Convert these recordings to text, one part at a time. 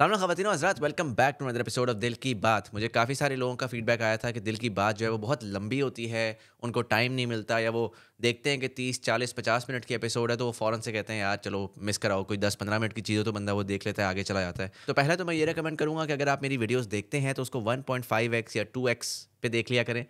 सामने खातिन हजरात welcome back to other episode of दिल की बात मुझे काफ़ी सारे लोगों का फीडबैक आया था कि दिल की बात जो है वो बहुत लंबी होती है उनको टाइम नहीं मिलता या वो देखते हैं कि 30 40 50 मिनट की एपिसोड है तो वो फ़ौरन से कहते हैं यार चलो मिस कराओ कोई 10 15 मिनट की चीज़ हो तो बंदा वो देख लेता है आगे चला जाता है तो पहले तो मैं ये रिकमेंड करूँगा कि अगर आप मेरी वीडियोज़ देखते हैं तो उसको वन या टू पे देख लिया करें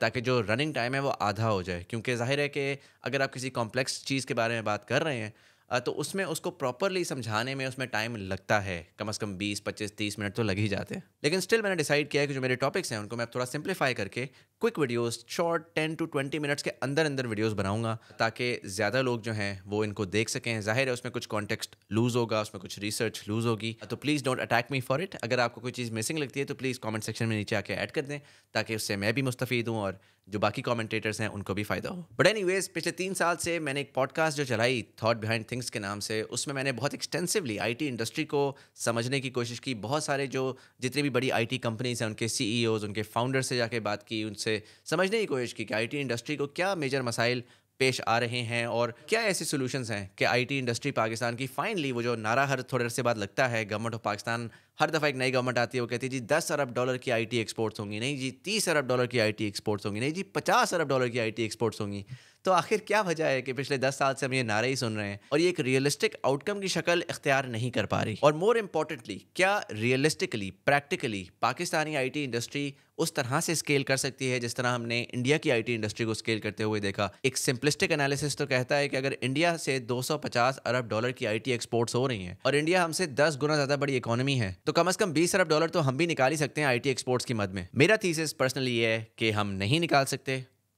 ताकि जो रनिंग टाइम है वो आधा हो जाए क्योंकि जाहिर है कि अगर आप किसी कॉम्प्लेक्स चीज़ के बारे में बात कर रहे हैं तो उसमें उसको प्रॉपरली समझाने में उसमें टाइम लगता है कम से कम 20 25 30 मिनट तो लग ही जाते हैं लेकिन स्टिल मैंने डिसाइड किया है कि जो मेरे टॉपिक्स हैं उनको मैं थोड़ा सिंप्लीफाई करके quick videos short 10 to 20 minutes के अंदर अंदर वीडियोस बनाऊंगा ताकि ज़्यादा लोग जो हैं वो इनको देख सकें जाहिर है उसमें कुछ कॉन्टेक्स्ट लूज़ होगा उसमें कुछ रिसर्च लूज़ होगी तो please don't attack me for it अगर आपको कोई चीज़ मिसिंग लगती है तो प्लीज़ कॉमेंट सेक्शन में नीचे आके ऐड कर दें ताकि उससे मैं भी मुस्तफ़ी हूँ और जो बाकी कमेंटेटर्स हैं उनको भी फ़ायदा हो बट एनी पिछले तीन साल से मैंने एक पॉडकास्ट जो चलाई थॉट बिहाइंड थिंग्स के नाम से उसमें मैंने बहुत एक्सटेंसिवली आईटी इंडस्ट्री को समझने की कोशिश की बहुत सारे जो जितनी भी बड़ी आईटी कंपनीज हैं उनके सी e उनके फाउंडर से जाके बात की उनसे समझने की कोशिश की कि आई इंडस्ट्री को क्या मेजर मसाइल पेश आ रहे हैं और क्या ऐसे सोल्यूशंस हैं कि आईटी इंडस्ट्री पाकिस्तान की फाइनली वो जो नारा हर थोड़े से बाद लगता है गवर्नमेंट ऑफ पाकिस्तान हर दफ़ा एक नई गवर्नमेंट आती है वो कहती है जी दस अरब डॉलर की आईटी एक्सपोर्ट्स होंगी नहीं जी तीस अरब डॉलर की आईटी एक्सपोर्ट्स होंगी नहीं जी पचास अरब डॉलर की आईटी एक्सपोर्ट्स होंगी तो आखिर क्या वजह है कि पिछले दस साल से हम ये नारे ही सुन रहे हैं और ये एक रियलिस्टिक आउटकम की शक्ल इख्तियार नहीं कर पा रही और मोर इम्पॉर्टेंटली क्या realistically practically Pakistani IT industry उस तरह से स्केल कर सकती है जिस तरह हमने इंडिया की आईटी इंडस्ट्री को स्केल करते हुए देखा एक सिंपलिस्टिक एनालिसिस तो कहता है कि अगर इंडिया से 250 अरब डॉलर की आईटी एक्सपोर्ट्स हो रही हैं और इंडिया हमसे 10 गुना ज़्यादा बड़ी इकोनॉमी है तो तो कम अज कम बीस अरब डॉलर तो हम भी निकाल ही सकते हैं आई एक्सपोर्ट्स की मद में मेरा थीसिस पर्सनली ये है कि हम नहीं निकाल सकते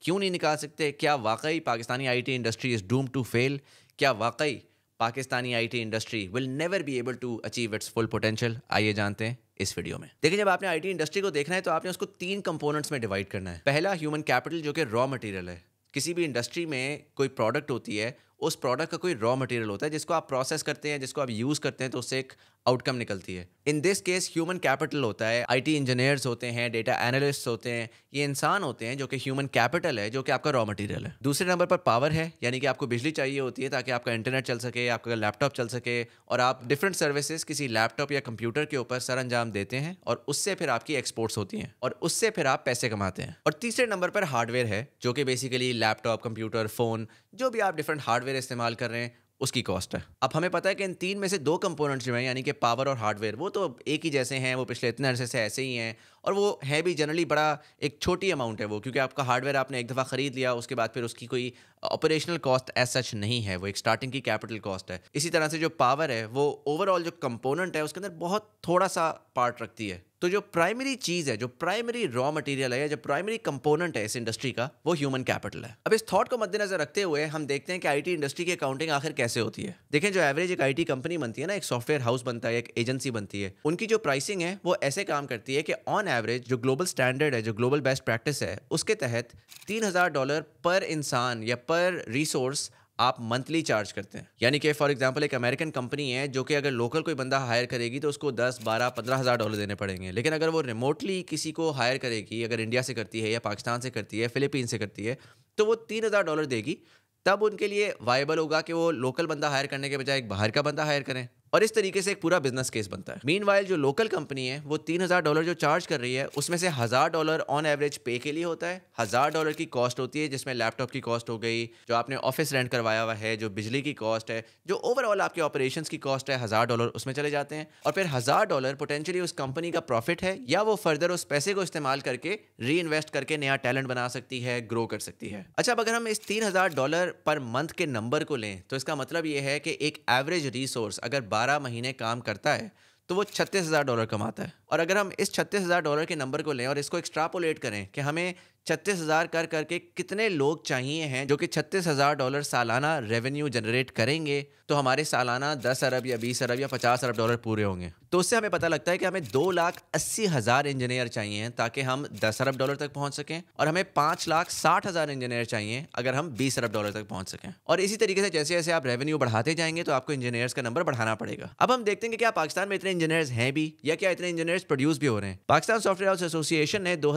क्यों नहीं निकाल सकते क्या वाकई Pakistani IT industry is doom to fail क्या वाकई Pakistani IT industry will never be able to achieve its full potential आइए जानते हैं इस वीडियो में देखिए जब आपने आईटी इंडस्ट्री को देखना है तो आपने उसको तीन कंपोनेंट्स में डिवाइड करना है पहला ह्यूमन कैपिटल जो कि रॉ मटेरियल है किसी भी इंडस्ट्री में कोई प्रोडक्ट होती है उस प्रोडक्ट का कोई रॉ मटेरियल होता है जिसको आप प्रोसेस करते हैं जिसको आप यूज़ करते हैं तो उससे एक आउटकम निकलती है in this case human capital होता है आईटी इंजीनियर्स होते हैं डेटा एनालिस्ट होते हैं ये इंसान होते हैं जो कि ह्यूमन कैपिटल है जो कि आपका रॉ मटेरियल है दूसरे नंबर पर पावर है यानी कि आपको बिजली चाहिए होती है ताकि आपका इंटरनेट चल सके आपका लैपटॉप चल सके और आप डिफरेंट सर्विसेज किसी लैपटॉप या कंप्यूटर के ऊपर सर अंजाम देते हैं और उससे फिर आपकी एक्सपोर्ट्स होती हैं और उससे फिर आप पैसे कमाते हैं और तीसरे नंबर पर हार्डवेयर है जो कि बेसिकली लैपटॉप कंप्यूटर फोन जो भी आप डिफरेंट हार्डवेयर हार्डवेयर इस्तेमाल कर रहे हैं उसकी कॉस्ट है अब हमें पता है कि इन तीन में से दो कंपोनेंट्स जो हैं यानी कि पावर और हार्डवेयर वो तो एक ही जैसे हैं वो पिछले इतने अरसे से ऐसे ही हैं और वो है भी जनरली बड़ा एक छोटी अमाउंट है वो क्योंकि आपका हार्डवेयर आपने एक दफ़ा ख़रीद लिया उसके बाद फिर उसकी कोई ऑपरेशनल कॉस्ट एज सच नहीं है वो एक स्टार्टिंग की कैपिटल कॉस्ट है इसी तरह से जो पावर है वो ओवरऑल जो कंपोनेंट है उसके अंदर बहुत थोड़ा सा पार्ट रखती है तो जो प्राइमरी चीज़ है जो प्राइमरी रॉ मटेरियल है या जो प्राइमरी कंपोनेंट है इस इंडस्ट्री का वो ह्यूमन कैपिटल है अब इस थॉट को मद्देनजर रखते हुए हम देखते हैं कि आईटी इंडस्ट्री की अकाउंटिंग आखिर कैसे होती है देखें जो एवरेज एक आईटी कंपनी बनती है ना एक सॉफ्टवेयर हाउस बनता है एक एजेंसी बनती है उनकी जो प्राइसिंग है वो ऐसे काम करती है कि ऑन एवरेज जो ग्लोबल स्टैंडर्ड है जो ग्लोबल बेस्ट प्रैक्टिस है उसके तहत तीन हज़ार डॉलर पर इंसान या पर रिसोर्स आप मंथली चार्ज करते हैं यानी कि फॉर एग्जांपल एक अमेरिकन कंपनी है जो कि अगर लोकल कोई बंदा हायर करेगी तो उसको 10, 12, पंद्रह हज़ार डॉलर देने पड़ेंगे लेकिन अगर वो रिमोटली किसी को हायर करेगी अगर इंडिया से करती है या पाकिस्तान से करती है फिलीपीन से करती है तो वो तीन हज़ार डॉलर देगी तब उनके लिए वाइबल होगा कि वो लोकल बंदा हायर करने के बजाय एक बाहर का बंदा हायर करें और इस तरीके से एक पूरा बिजनेस केस बनता है मीन जो लोकल कंपनी है वो तीन हज़ार डॉलर जो चार्ज कर रही है उसमें से हज़ार डॉलर ऑन एवरेज पे के लिए होता है हज़ार डॉलर की कॉस्ट होती है जिसमें लैपटॉप की कॉस्ट हो गई जो आपने ऑफिस रेंट करवाया हुआ है जो बिजली की कॉस्ट है जो ओवरऑल आपके ऑपरेशन की कॉस्ट है हज़ार डॉलर उसमें चले जाते हैं और फिर हज़ार डॉलर पोटेंशियली उस कंपनी का प्रॉफिट है या वो फर्दर उस पैसे को इस्तेमाल करके री इन्वेस्ट करके नया टैलेंट बना सकती है ग्रो कर सकती है अच्छा अगर हम इस तीन डॉलर पर मंथ के नंबर को लें तो इसका मतलब यह है कि एक एवरेज रिसोर्स अगर बारह महीने काम करता है तो वो छत्तीस हज़ार डॉलर कमाता है और अगर हम इस छत्तीस हज़ार डॉलर के नंबर को लें और इसको एक्स्ट्रापोलेट करें कि हमें छत्तीस हज़ार कर करके कितने लोग चाहिए हैं जो कि छत्तीस हज़ार डॉलर सालाना रेवेन्यू जनरेट करेंगे तो हमारे सालाना दस अरब या बीस अरब या पचास अरब डॉलर पूरे होंगे तो उससे हमें पता लगता है कि हमें दो लाख अस्सी हज़ार इंजीनियर चाहिए ताकि हम दस अरब डॉलर तक पहुंच सकें और हमें पाँच लाख साठ हज़ार इंजीनियर चाहिए अगर हम बीस अरब डॉलर तक पहुंच सकें और इसी तरीके से जैसे जैसे आप रेवेन्यू बढ़ाते जाएंगे तो आपको इंजीनियर्स का नंबर बढ़ाना पड़ेगा अब हम देखते हैं कि क्या पाकिस्तान में इतने इंजीनियर्स हैं भी या क्या इतने इंजीनियर्स प्रोड्यूस भी हो रहे हैं पाकिस्तान सॉफ्टवेयर हाउस एसोसिएशन ने दो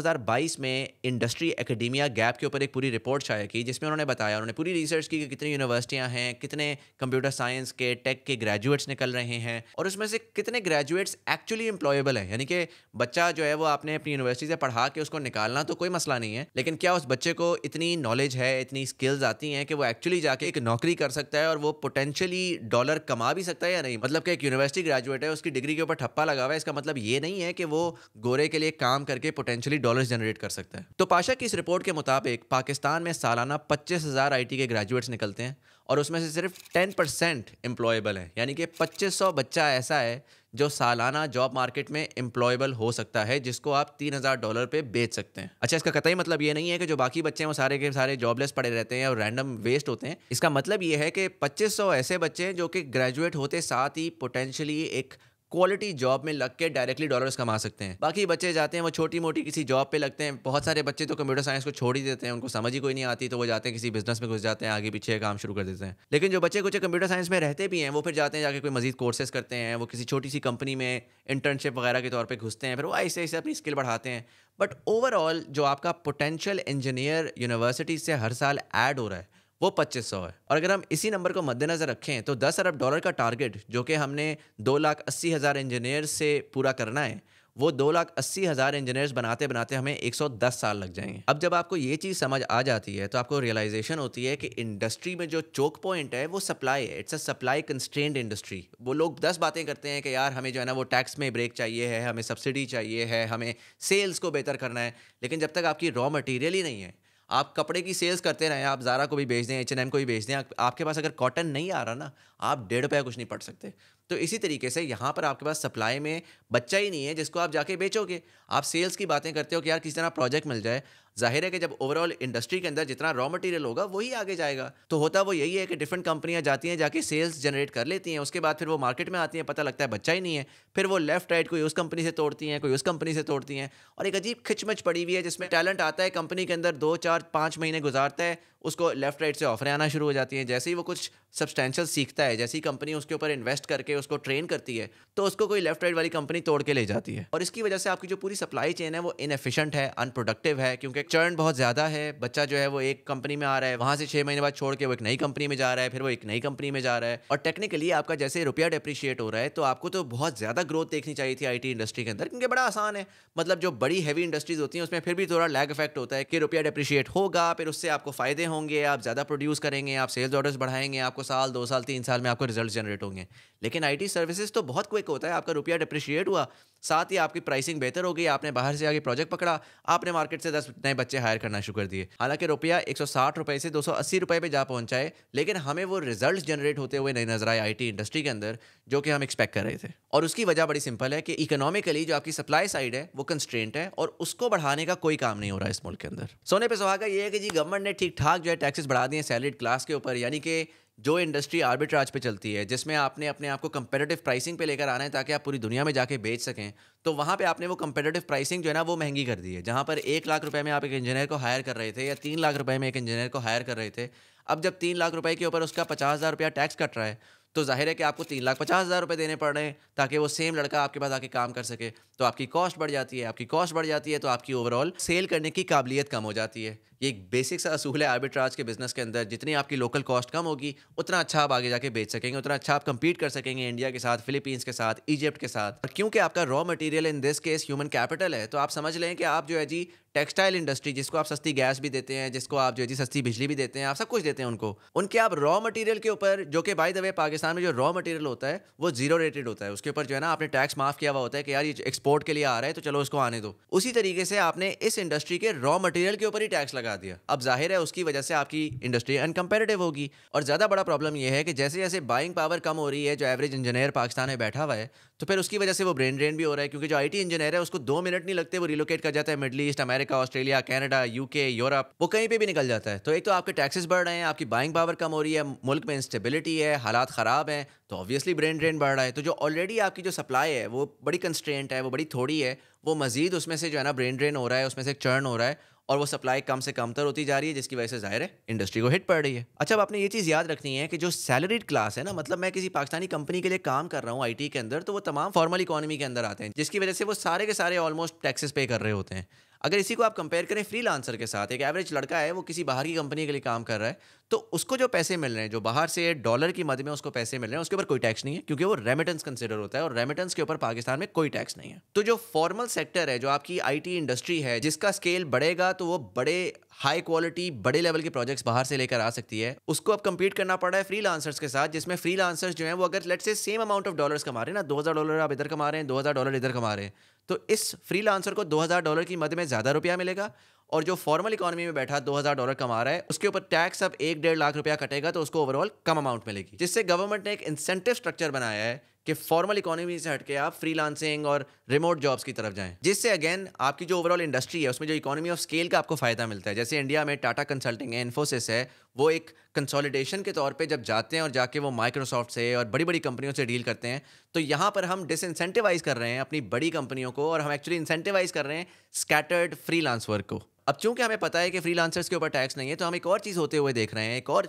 में इंडस्ट्री केमिस्ट्री एकेडेमिया गैप के ऊपर एक पूरी रिपोर्ट शाया की जिसमें उन्होंने बताया उन्होंने पूरी रिसर्च की कि कितनी यूनिवर्सिटियां हैं कितने कंप्यूटर साइंस के टेक के ग्रेजुएट्स निकल रहे हैं और उसमें से कितने ग्रेजुएट्स एक्चुअली एम्प्लॉयबल हैं यानी कि बच्चा जो है वो आपने अपनी यूनिवर्सिटी से पढ़ा के उसको निकालना तो कोई मसला नहीं है लेकिन क्या उस बच्चे को इतनी नॉलेज है इतनी स्किल्स आती हैं कि वो एक्चुअली जाके एक नौकरी कर सकता है और वो पोटेंशियली डॉलर कमा भी सकता है या नहीं मतलब कि एक यूनिवर्सिटी ग्रेजुएट है उसकी डिग्री के ऊपर ठप्पा लगा हुआ है इसका मतलब ये नहीं है कि वो गोरे के लिए काम करके पोटेंशियली डॉलर जनरेट कर सकता है तो पार्शल पाशा की इस रिपोर्ट के मुताबिक पाकिस्तान में सालाना पच्चीस हज़ार आई के ग्रेजुएट्स निकलते हैं और उसमें से सिर्फ टेन परसेंट एम्प्लॉयबल हैं यानी कि पच्चीस सौ बच्चा ऐसा है जो सालाना जॉब मार्केट में एम्प्लॉयबल हो सकता है जिसको आप तीन हज़ार डॉलर पे बेच सकते हैं अच्छा इसका कतई मतलब ये नहीं है कि जो बाकी बच्चे हैं वो सारे के सारे जॉबलेस पड़े रहते हैं और रैंडम वेस्ट होते हैं इसका मतलब ये है कि पच्चीस सौ ऐसे बच्चे हैं जो कि ग्रेजुएट होते साथ ही पोटेंशली एक क्वालिटी जॉब में लग के डायरेक्टली डॉलर्स कमा सकते हैं बाकी बच्चे जाते हैं वो छोटी मोटी किसी जॉब पे लगते हैं बहुत सारे बच्चे तो कंप्यूटर साइंस को छोड़ ही देते हैं उनको समझ ही कोई नहीं आती तो वो जाते हैं किसी बिजनेस में घुस जाते हैं आगे पीछे काम शुरू कर देते हैं लेकिन जो बच्चे कुछ कंप्यूटर साइंस में रहते भी हैं वो फिर जाते हैं जाके कोई मजीद कोर्सेस करते हैं वो किसी छोटी सी कंपनी में इंटर्नशिप वगैरह के तौर पर घुसते हैं फिर वो ऐसे ऐसे अपनी स्किल बढ़ाते हैं बट ओवरऑल जो आपका पोटेंशियल इंजीनियर यूनिवर्सिटी से हर साल ऐड हो रहा है वो पच्चीस सौ है और अगर हम इसी नंबर को मद्देनज़र रखें तो दस अरब डॉलर का टारगेट जो कि हमने दो लाख अस्सी हज़ार इंजीनियर से पूरा करना है वो दो लाख अस्सी हज़ार इंजीनियर्स बनाते बनाते हमें एक सौ दस साल लग जाएंगे अब जब आपको ये चीज़ समझ आ जाती है तो आपको रियलाइजेशन होती है कि इंडस्ट्री में जो चोक पॉइंट है वो सप्लाई है it's a supply constrained industry वो लोग दस बातें करते हैं कि यार हमें जो है ना वो टैक्स में ब्रेक चाहिए है हमें सब्सिडी चाहिए है हमें सेल्स को बेहतर करना है लेकिन जब तक आपकी रॉ मटेरियल ही नहीं है आप कपड़े की सेल्स करते रहें आप ज़ारा को भी बेच दें एच एन एम को भी बेच दें आपके पास अगर कॉटन नहीं आ रहा ना आप डेढ़ रुपया कुछ नहीं पड़ सकते तो इसी तरीके से यहाँ पर आपके पास सप्लाई में बच्चा ही नहीं है जिसको आप जाके बेचोगे आप सेल्स की बातें करते हो कि यार किसी तरह प्रोजेक्ट मिल जाए जाहिर है कि जब ओवरऑल इंडस्ट्री के अंदर जितना रॉ मटेरियल होगा वही आगे जाएगा तो होता वो यही है कि डिफरेंट कंपनियां जाती हैं जाके सेल्स जनरेट कर लेती हैं उसके बाद फिर वो मार्केट में आती हैं पता लगता है बच्चा ही नहीं है फिर वो लेफ्ट राइट कोई उस कंपनी से तोड़ती हैं कोई उस कंपनी से तोड़ती हैं और एक अजीब खिचमच पड़ी हुई है जिसमें टैलेंट आता है कंपनी के अंदर दो चार पाँच महीने गुजारता है उसको लेफ्ट राइट से ऑफरें आना शुरू हो जाती हैं जैसे ही वो कुछ सब्सटैशल सीखता है जैसी कंपनी उसके ऊपर इन्वेस्ट करके उसको ट्रेन करती है तो उसको कोई लेफ्ट राइट वाली कंपनी तोड़ के ले जाती है और इसकी वजह से आपकी जो पूरी सप्लाई चेन है वो इनफिशेंट है अनप्रोडक्टिव है क्योंकि एक चर्न बहुत ज़्यादा है बच्चा जो है वो एक कंपनी में आ रहा है वहाँ से छः महीने बाद छोड़ के वो एक नई कंपनी में जा रहा है फिर वो एक नई कंपनी में जा रहा है और टेक्निकली आपका जैसे रुपया डिप्रिशिएट हो रहा है तो आपको तो बहुत ज़्यादा ग्रोथ देखनी चाहिए थी आई इंडस्ट्री के अंदर क्योंकि बड़ा आसान है मतलब जो बड़ी हैवी इंडस्ट्रीज होती हैं उसमें फिर भी थोड़ा लैग इफेक्ट होता है कि रुपया डिप्रिशिएट होगा फिर उससे आपको फ़ायदे होंगे आप ज़्यादा प्रोड्यूस करेंगे आप सेल्स ऑर्डर्स बढ़ाएंगे आपको साल दो साल तीन साल में आपको रिजल्ट जनरेट होंगे लेकिन आई सर्विसेज तो बहुत क्विक होता है आपका रुपया डिप्रिशिएट हुआ साथ ही आपकी प्राइसिंग बेहतर हो गई आपने बाहर से आगे प्रोजेक्ट पकड़ा आपने मार्केट से दस नए बच्चे हायर करना शुरू कर दिए हालांकि रुपया एक रुपए से दो रुपए पे जा पहुंचा है लेकिन हमें वो रिजल्ट जनरेट होते हुए नहीं नजर आए आई इंडस्ट्री के अंदर जो कि हम एक्सपेक्ट कर रहे थे और उसकी वजह बड़ी सिंपल है कि इकोनॉमिकली जो आपकी सप्लाई साइड है वो कंस्ट्रेंट है और उसको बढ़ाने का कोई काम नहीं हो रहा है इस मुल्क के अंदर सोने पर सुहागा ये है कि जी गवर्नमेंट ने ठीक ठाक जो है टैक्सेस बढ़ा दिए सैलरीड क्लास के ऊपर यानी कि जो इंडस्ट्री आर्बिट्राज पे चलती है जिसमें आपने अपने आप को कंपेटेटिव प्राइसिंग पे लेकर आना है ताकि आप पूरी दुनिया में जाके बेच सकें तो वहाँ पे आपने वो कंपेटेटिव प्राइसिंग जो है ना वो महंगी कर दी है जहाँ पर एक लाख रुपए में आप एक इंजीनियर को हायर कर रहे थे या तीन लाख रुपए में एक इंजीनियर को हायर कर रहे थे अब जब तीन लाख रुपए के ऊपर उसका पचास हज़ार रुपया टैक्स कट रहा है तो जाहिर है कि आपको तीन लाख पचास हज़ार रुपये देने पड़ रहे हैं ताकि वो सेम लड़का आपके पास आके काम कर सके तो आपकी कॉस्ट बढ़ जाती है आपकी कॉस्ट बढ़ जाती है तो आपकी ओवरऑल सेल करने की काबिलियत कम हो जाती है ये एक बेसिक सा असूल है आर्बिट्राज के बिजनेस के अंदर जितनी आपकी लोकल कॉस्ट कम होगी उतना अच्छा आप आगे जाके बेच सकेंगे उतना अच्छा आप कंपीट कर सकेंगे इंडिया के साथ फिलीपींस के साथ इजिप्ट के साथ और क्योंकि आपका raw material in this case human capital है तो आप समझ लें कि आप जो है जी टेक्सटाइल इंडस्ट्री जिसको आप सस्ती गैस भी देते हैं जिसको आप जो है जी सस्ती बिजली भी देते हैं आप सब कुछ देते हैं उनको उनके आप रॉ मटेरियल के ऊपर जो कि बाय द वे पाकिस्तान में जो रॉ मटेरियल होता है वो जीरो रेटेड होता है उसके ऊपर जो है ना आपने टैक्स माफ किया हुआ होता है कि यार ये एक्सपोर्ट के लिए आ रहा है तो चलो उसको आने दो उसी तरीके से आपने इस इंडस्ट्री के रॉ मटेरियल के ऊपर ही टैक्स लगा करा दिया अब जाहिर है उसकी वजह से आपकी इंडस्ट्री अनकम्पेरेटिव होगी और ज़्यादा बड़ा प्रॉब्लम यह है कि जैसे जैसे बाइंग पावर कम हो रही है जो एवरेज इंजीनियर पाकिस्तान में बैठा हुआ है तो फिर उसकी वजह से वो ब्रेन ड्रेन भी हो रहा है क्योंकि जो आई इंजीनियर है उसको दो मिनट नहीं लगते वो रिलोकेट कर जाता है Middle East America Australia Canada UK Europe वो कहीं पर भी निकल जाता है तो एक तो आपके टैक्सेस बढ़ रहे हैं आपकी बाइंग पावर कम हो रही है मुल्क में इंस्टेबिलिटी है हालात ख़राब हैं तो ऑब्वियसली ब्रेन ड्रेन बढ़ रहा है तो जो ऑलरेडी आपकी जो सप्लाई है वो बड़ी कंस्ट्रेंट है वो बड़ी थोड़ी है वो मजीद उसमें से जो है ना ब्रेन ड्रेन हो रहा है उसमें से चर्न हो रहा है और वो सप्लाई कम से कमतर होती जा रही है जिसकी वजह से जाहिर है इंडस्ट्री को हिट पड़ रही है अच्छा अब आपने ये चीज़ याद रखनी है कि जो सैलरीड क्लास है ना मतलब मैं किसी पाकिस्तानी कंपनी के लिए काम कर रहा हूँ आई के अंदर तो वो तमाम फॉर्मल इकोनॉमी के अंदर आते हैं जिसकी वजह से वो सारे के सारे ऑलमोस्ट टैक्सेस पे कर रहे होते हैं अगर इसी को आप कंपेयर करें लांसर के साथ एक एवरेज लड़का है वो किसी बाहर की कंपनी के लिए काम कर रहा है तो उसको जो पैसे मिल रहे हैं जो बाहर से डॉलर की मद में उसको पैसे मिल रहे हैं उसके ऊपर कोई टैक्स नहीं है क्योंकि वो रेमिटेंस कंसिडर होता है और रेमिटेंस के ऊपर पाकिस्तान में कोई टैक्स नहीं है तो जो फॉर्मल सेक्टर है जो आपकी आई इंडस्ट्री है जिसका स्केल बढ़ेगा तो वो बड़े हाई क्वालिटी बड़े लेवल के प्रोजेक्ट्स बाहर से लेकर आ सकती है उसको अब कंपीट करना पड़ा है लांसर्स के साथ जिसमें फ्रीलांसर्स जो है वो अगर लेट से सेम अमाउंट ऑफ डॉलर्स कमा रहे हैं ना दो डॉलर आप इधर कमा रहे हैं दो डॉलर इधर कमा रहे हैं तो इस फ्रीलांसर को 2000 डॉलर की मद में ज़्यादा रुपया मिलेगा और जो फॉर्मल इकोनॉमी में बैठा 2000 डॉलर कमा रहा है उसके ऊपर टैक्स अब एक डेढ़ लाख रुपया कटेगा तो उसको ओवरऑल कम अमाउंट मिलेगी जिससे गवर्नमेंट ने एक इंसेंटिव स्ट्रक्चर बनाया है कि फॉर्मल इकोनॉमी से हटके आप फ्रीलांसिंग और रिमोट जॉब्स की तरफ जाएं जिससे अगेन आपकी जो ओवरऑल इंडस्ट्री है उसमें जो इकोनॉमी ऑफ स्केल का आपको फायदा मिलता है जैसे इंडिया में टाटा कंसल्टिंग है इन्फोसिस है वो एक कंसोलिडेशन के तौर पे जब जाते हैं और जाके वो माइक्रोसॉफ्ट से और बड़ी बड़ी कंपनियों से डील करते हैं तो यहाँ पर हम डिसइंसेंटिवाइज कर रहे हैं अपनी बड़ी कंपनियों को और हम एक्चुअली इंसेंटिवाइज कर रहे हैं स्कैटर्ड फ्री वर्क को अब चूंकि हमें पता है कि फ्रीलांसर्स के ऊपर टैक्स नहीं है तो हम एक और चीज़ होते हुए देख रहे हैं एक और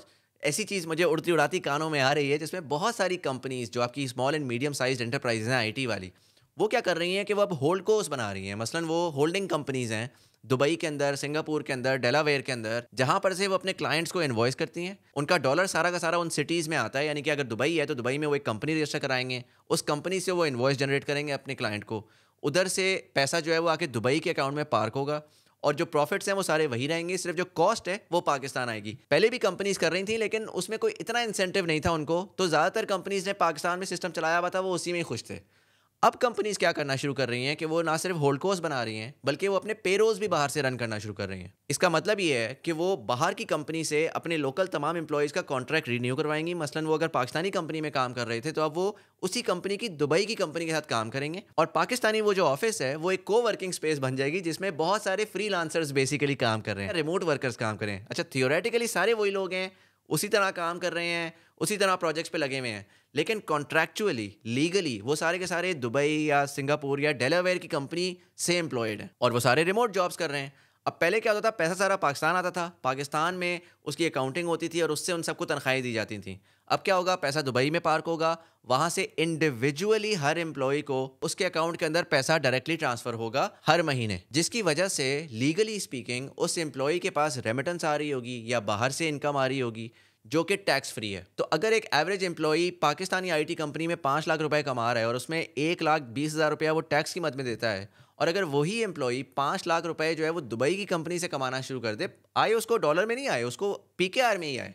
ऐसी चीज़ मुझे उड़ती उड़ाती कानों में आ रही है जिसमें बहुत सारी कंपनीज़ जो आपकी small and medium size enterprises हैं आई वाली वो क्या कर रही हैं कि वो अब होल्ड कोर्स बना रही हैं मसलन वो होल्डिंग कंपनीज़ हैं दुबई के अंदर सिंगापुर के अंदर डेलावेयर के अंदर जहाँ पर से वो अपने क्लाइंट्स को इन्वॉइस करती हैं उनका डॉलर सारा का सारा उन सिटीज़ में आता है यानी कि अगर दुबई है तो दुबई में वो एक कंपनी रजिस्टर कराएंगे उस कंपनी से वो इन्वॉइस जनरेट करेंगे अपने क्लाइंट को उधर से पैसा जो है वो आके दुबई के अकाउंट में पार्क होगा और जो प्रॉफिट्स हैं वो सारे वही रहेंगे सिर्फ जो कॉस्ट है वो पाकिस्तान आएगी पहले भी कंपनीज कर रही थी लेकिन उसमें कोई इतना इंसेंटिव नहीं था उनको तो ज़्यादातर कंपनीज ने पाकिस्तान में सिस्टम चलाया हुआ था वो उसी में ही खुश थे अब कंपनीज क्या करना शुरू कर रही हैं कि वो ना सिर्फ होल्ड कोस्ट बना रही हैं बल्कि वो अपने पेरोज भी बाहर से रन करना शुरू कर रही हैं इसका मतलब ये है कि वो बाहर की कंपनी से अपने लोकल तमाम एम्प्लॉयज़ का कॉन्ट्रैक्ट रिन्यू करवाएंगी मसलन वो अगर पाकिस्तानी कंपनी में काम कर रहे थे तो अब वो उसी कंपनी की दुबई की कंपनी के साथ काम करेंगे और पाकिस्तानी वो जो ऑफिस है वो एक को वर्किंग स्पेस बन जाएगी जिसमें बहुत सारे फ्री बेसिकली काम कर रहे हैं रिमोट वर्कर्स काम करें अच्छा थियोरेटिकली सारे वही लोग हैं उसी तरह काम कर रहे हैं उसी तरह प्रोजेक्ट्स पे लगे हुए हैं लेकिन कॉन्ट्रैक्चुअली लीगली वो सारे के सारे दुबई या सिंगापुर या डेलावेयर की कंपनी से एम्प्लॉयड है और वो सारे रिमोट जॉब्स कर रहे हैं अब पहले क्या होता था पैसा सारा पाकिस्तान आता था पाकिस्तान में उसकी अकाउंटिंग होती थी और उससे उन सबको तनख्वाही दी जाती थी अब क्या होगा पैसा दुबई में पार्क होगा वहाँ से इंडिविजुअली हर एम्प्लॉय को उसके अकाउंट के अंदर पैसा डायरेक्टली ट्रांसफर होगा हर महीने जिसकी वजह से लीगली स्पीकिंग उस एम्प्लॉय के पास रेमिटेंस आ रही होगी या बाहर से इनकम आ रही होगी जो कि टैक्स फ्री है तो अगर एक average employee Pakistani IT company में पाँच लाख रुपए कमा रहा है और उसमें एक लाख बीस हज़ार रुपया वो टैक्स की मद में देता है और अगर वही एम्प्लॉई पाँच लाख रुपए जो है वो दुबई की कंपनी से कमाना शुरू कर दे आए उसको डॉलर में नहीं आए उसको पी में ही आए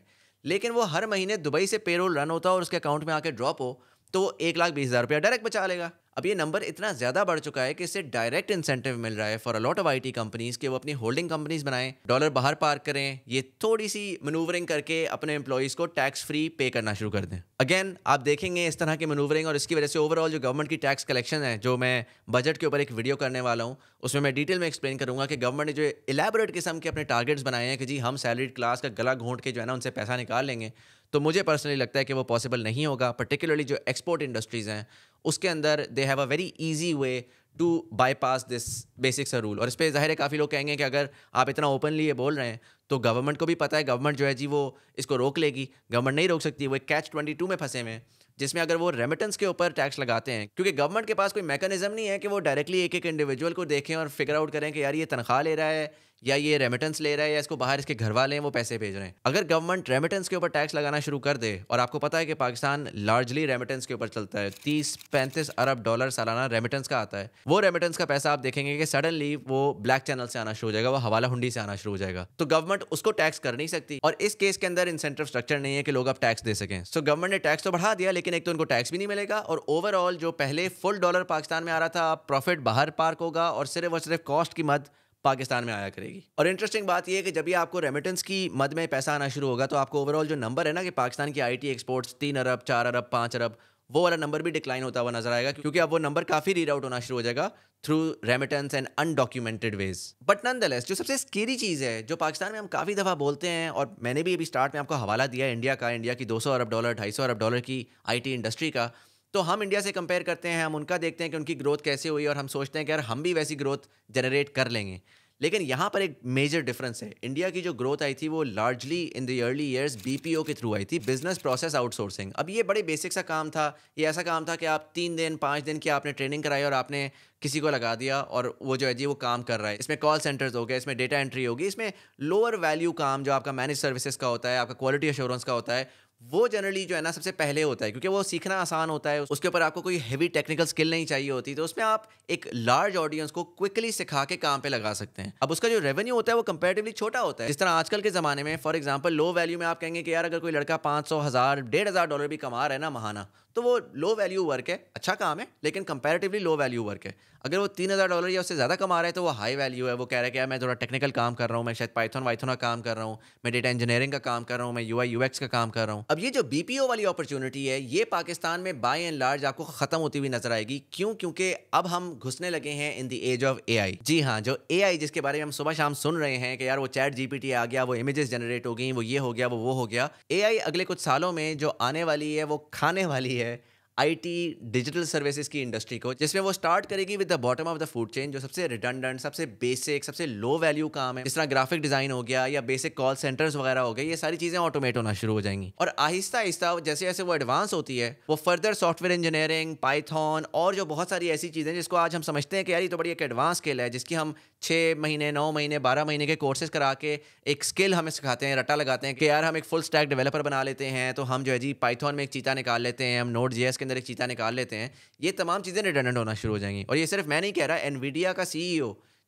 लेकिन वो हर महीने दुबई से पेरोल रन होता और उसके अकाउंट में आके ड्रॉप हो तो वो एक लाख बीस हज़ार रुपया डायरेक्ट बचा लेगा अब ये नंबर इतना ज़्यादा बढ़ चुका है कि इससे डायरेक्ट इंसेंटिव मिल रहा है for a lot of I T companies कि वो अपनी होल्डिंग कंपनीज बनाएं डॉलर बाहर पार्क करें ये थोड़ी सी मनूवरिंग करके अपने एम्प्लॉयज़ को टैक्स फ्री पे करना शुरू कर दें अगेन आप देखेंगे इस तरह की मनूवरिंग और इसकी वजह से ओवरऑल जो गवर्नमेंट की टैक्स कलेक्शन है जो मैं बजट के ऊपर एक वीडियो करने वाला हूँ उसमें मैं डिटेल में एक्सप्लेन करूँगा कि गवर्नमेंट ने जो इलेबोरेट किस्म के अपने टारगेट्स बनाए हैं कि जी हम सैलरीड क्लास का गला घोंट के जो है ना उनसे पैसा निकाल लेंगे तो मुझे पर्सनली लगता है कि वो पॉसिबल नहीं होगा पर्टिकुलरली जो एक्सपोर्ट इंडस्ट्रीज़ हैं उसके अंदर they have a very easy way to bypass this सा रूल और इस पर ज़ाहिर है काफ़ी लोग कहेंगे कि अगर आप इतना ओपनली ये बोल रहे हैं तो गवर्नमेंट को भी पता है गवर्नमेंट जो है जी वो इसको रोक लेगी गवर्नमेंट नहीं रोक सकती वो एक कैच ट्वेंटी टू में फंसे हुए हैं जिसमें अगर वो रेमिटेंस के ऊपर टैक्स लगाते हैं क्योंकि गवर्नमेंट के पास कोई मैकेनिज्म नहीं है कि वो डायरेक्टली एक एक इंडिविजुअल को देखें और फिगर आउट करें कि यार ये तनख्वाह ले रहा है या ये रेमिटेंस ले रहा है या इसको बाहर इसके घर वाले हैं वो पैसे भेज रहे हैं अगर गवर्नमेंट रेमिटेंस के ऊपर टैक्स लगाना शुरू कर दे और आपको पता है कि पाकिस्तान लार्जली रेमिटेंस के ऊपर चलता है तीस पैंतीस अरब डॉलर सालाना रेमिटेंस का आता है वो रेमिटेंस का पैसा आप देखेंगे कि सडनली वो ब्लैक चैनल से आना शुरू हो जाएगा वो हवाला हुंडी से आना शुरू हो जाएगा तो गवर्नमेंट उसको टैक्स कर नहीं सकती और इस केस के अंदर इंसेंटिव स्ट्रक्चर नहीं है कि लोग अब टैक्स दे सकें सो गवर्नमेंट ने टैक्स तो बढ़ा दिया लेकिन एक तो उनको टैक्स भी नहीं मिलेगा और ओवरऑल जो पहले फुल डॉलर पाकिस्तान में आ रहा था प्रॉफिट बाहर पार्क होगा और सिर्फ और सिर्फ कॉस्ट की मद पाकिस्तान में आया करेगी और इंटरेस्टिंग बात यह है कि जब भी आपको रेमिटेंस की मद में पैसा आना शुरू होगा तो आपको ओवरऑल जो नंबर है ना कि पाकिस्तान की आईटी एक्सपोर्ट्स तीन अरब चार अरब पाँच अरब वो वाला नंबर भी डिक्लाइन होता हुआ नजर आएगा क्योंकि अब वो नंबर काफी रीड आउट होना शुरू हो जाएगा through remittance and undocumented ways but none जो सबसे स्केरी चीज़ है जो पाकिस्तान में हम काफ़ी दफ़ा बोलते हैं और मैंने भी अभी स्टार्ट में आपको हवाला दिया इंडिया का इंडिया की 200 अरब डॉलर 250 अरब डॉलर की आईटी इंडस्ट्री का तो हम इंडिया से कंपेयर करते हैं हम उनका देखते हैं कि उनकी ग्रोथ कैसे हुई और हम सोचते हैं कि यार हम भी वैसी ग्रोथ जनरेट कर लेंगे लेकिन यहाँ पर एक मेजर डिफरेंस है इंडिया की जो ग्रोथ आई थी वो largely in the early years BPO के थ्रू आई थी बिजनेस प्रोसेस आउटसोर्सिंग अब ये बड़े बेसिक सा काम था ये ऐसा काम था कि आप तीन दिन पाँच दिन की आपने ट्रेनिंग कराई और आपने किसी को लगा दिया और वो जो है जी वो काम कर रहा है इसमें कॉल सेंटर्स हो गए इसमें डेटा एंट्री होगी इसमें लोअर वैल्यू काम जो आपका मैनेज सर्विसेज का होता है आपका क्वालिटी एश्योरेंस का होता है वो जनरली जो है ना सबसे पहले होता है क्योंकि वो सीखना आसान होता है उसके ऊपर आपको कोई हैवी टेक्निकल स्किल नहीं चाहिए होती तो उसमें आप एक लार्ज ऑडियंस को क्विकली सिखा के काम पे लगा सकते हैं अब उसका जो रेवेन्यू होता है वो कंपेरेटिवली छोटा होता है जिस तरह आजकल के ज़माने में फॉर एग्जाम्पल लो वैल्यू में आप कहेंगे कि यार अगर कोई लड़का पाँच सौ हज़ार डेढ़ हज़ार डॉलर भी कमा रहा है ना महाना तो वो लो वैल्यू वर्क है अच्छा काम है लेकिन कंपेरेटिवली लो वैल्यू वर्क है अगर वो तीन हज़ार डॉलर या उससे ज़्यादा कमा रहा है तो वो हाई वैल्यू है वो कह रहे हैं कि मैं थोड़ा टेक्निकल काम कर रहा हूँ मैं शायद पाइथन वाइथन का काम कर रहा हूँ मैं डेटा इंजीनियरिंग का काम कर रहा हूँ मैं यू आई यू एक्स का काम कर रहा हूँ अब ये जो बी पी ओ वाली अपॉर्चुनिटी है ये पाकिस्तान में बाई एंड लार्ज आपको ख़त्म होती हुई नजर आएगी क्यों क्योंकि अब हम घुसने लगे हैं in the age of A I जी हाँ जो ए आई जिसके बारे में हम सुबह शाम सुन रहे हैं कि यार वो चैट जी पी टी आ गया वो इमेजेस जनरेट हो गई वो ये हो गया वो वो हो गया ए आई अगले कुछ सालों में जो आने वाली है वो खाने वाली है है आईटी डिजिटल सर्विसेज की इंडस्ट्री को जिसमें वो स्टार्ट करेगी with the bottom of the food chain जो सबसे रिडंडेंट सबसे बेसिक सबसे लो वैल्यू काम है जिस तरह ग्राफिक डिजाइन हो गया या बेसिक कॉल सेंटर्स वगैरह हो गए ये सारी चीजें ऑटोमेट होना शुरू हो जाएंगी और आहिस्ता आहिस्ता जैसे जैसे वो एडवांस होती है वो फर्दर सॉफ्टवेयर इंजीनियरिंग पाइथॉन और जो बहुत सारी ऐसी चीजें जिसको आज हम समझते हैं कि यार ये तो बड़ी एक एडवांस स्किल है जिसकी हम छः महीने नौ महीने बारह महीने के कोर्सेज करा के एक स्किल हमें सिखाते हैं रट्टा लगाते हैं कि यार हम एक फुल स्टैक डेवलपर बना लेते हैं तो हम जो है जी पाइथन में एक चीता निकाल लेते हैं हम नोट जी के अंदर एक चीता निकाल लेते हैं ये तमाम चीज़ें रिटर्नेंट होना शुरू हो जाएंगी और ये सिर्फ मैं नहीं कह रहा एनवीडिया का सी